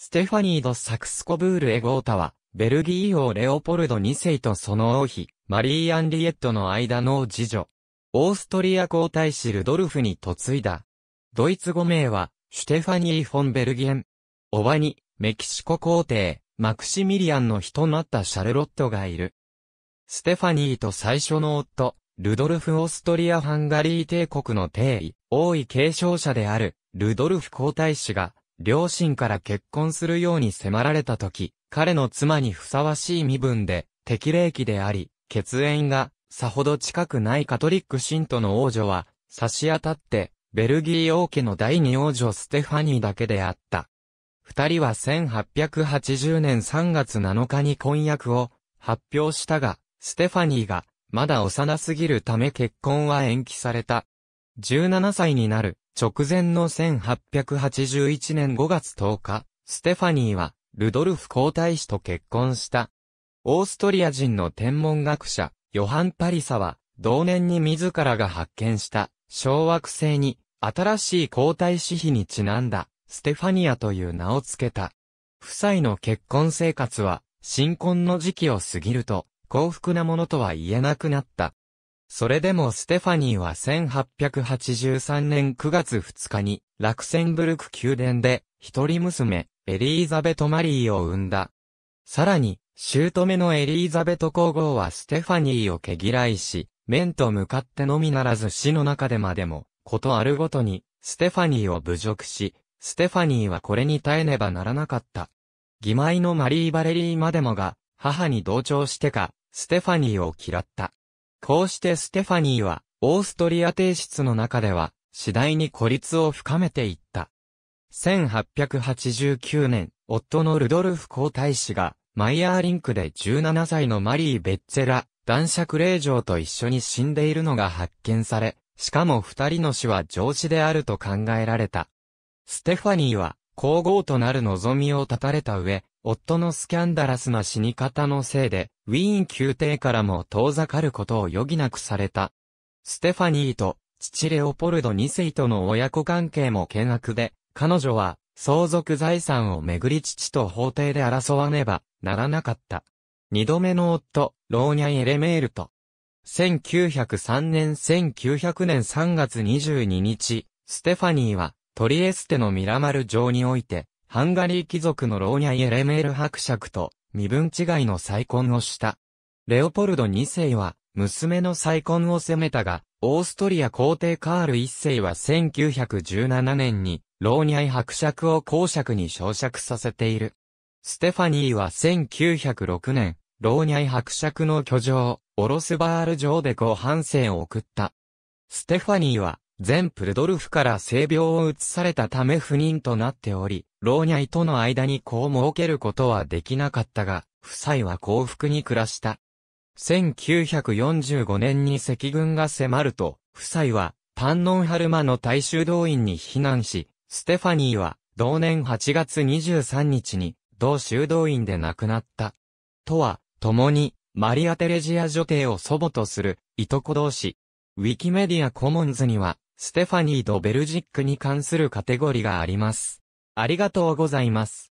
ステファニー・ド・サクスコブール・エゴータは、ベルギー王レオポルド2世とその王妃、マリー・アンリエットの間の次女。オーストリア皇太子ルドルフに嫁いだ。ドイツ語名は、シュテファニー・フォン・ベルギエン。おばに、メキシコ皇帝、マクシミリアンの日となったシャルロットがいる。ステファニーと最初の夫、ルドルフ・オーストリア・ハンガリー帝国の帝位、王位継承者である、ルドルフ皇太子が、両親から結婚するように迫られた時、彼の妻にふさわしい身分で、適齢期であり、血縁が、さほど近くないカトリック信徒の王女は、差し当たって、ベルギー王家の第二王女ステファニーだけであった。二人は1880年3月7日に婚約を発表したが、ステファニーがまだ幼すぎるため結婚は延期された。17歳になる直前の1881年5月10日、ステファニーは、ルドルフ皇太子と結婚した。オーストリア人の天文学者、ヨハン・パリサは、同年に自らが発見した、小惑星に、新しい皇太子妃にちなんだ、ステファニアという名を付けた。夫妻の結婚生活は、新婚の時期を過ぎると、幸福なものとは言えなくなった。それでもステファニーは1883年9月2日に、ラクセンブルク宮殿で、一人娘、エリーザベト・マリーを産んだ。さらに、姑のエリーザベト皇后はステファニーを毛嫌いし、面と向かってのみならず死の中でまでも、ことあるごとに、ステファニーを侮辱し、ステファニーはこれに耐えねばならなかった。義妹のマリー・バレリーまでもが、母に同調してか、ステファニーを嫌った。こうしてステファニーは、オーストリア帝室の中では、次第に孤立を深めていった。1889年、夫のルドルフ皇太子が、マイヤーリンクで17歳のマリー・ベッツェラ、男爵霊嬢と一緒に死んでいるのが発見され、しかも二人の死は上司であると考えられた。ステファニーは、皇后となる望みを絶たれた上、夫のスキャンダラスな死に方のせいで、ウィーン宮廷からも遠ざかることを余儀なくされた。ステファニーと父レオポルド2世との親子関係も険悪で、彼女は相続財産をめぐり父と法廷で争わねばならなかった。二度目の夫、ローニャ・エレメールと、1903年1900年3月22日、ステファニーはトリエステのミラマル城において、ハンガリー貴族のローニャ・エレメール伯爵と身分違いの再婚をした。レオポルド2世は、娘の再婚を責めたが、オーストリア皇帝カール1世は1917年に、老若伯爵を公爵に昇爵させている。ステファニーは1906年、老若伯爵の居城、オロスバール城でご半生を送った。ステファニーは、全プルドルフから性病を移されたため不妊となっており、老若との間に子を設けることはできなかったが、夫妻は幸福に暮らした。1945年に赤軍が迫ると、夫妻は、パンノンハルマの大衆動員に避難し、ステファニーは、同年8月23日に、同修道院で亡くなった。とは、共に、マリア・テレジア女帝を祖母とする、いとこ同士。ウィキメディアコモンズには、ステファニー・とベルジックに関するカテゴリがあります。ありがとうございます。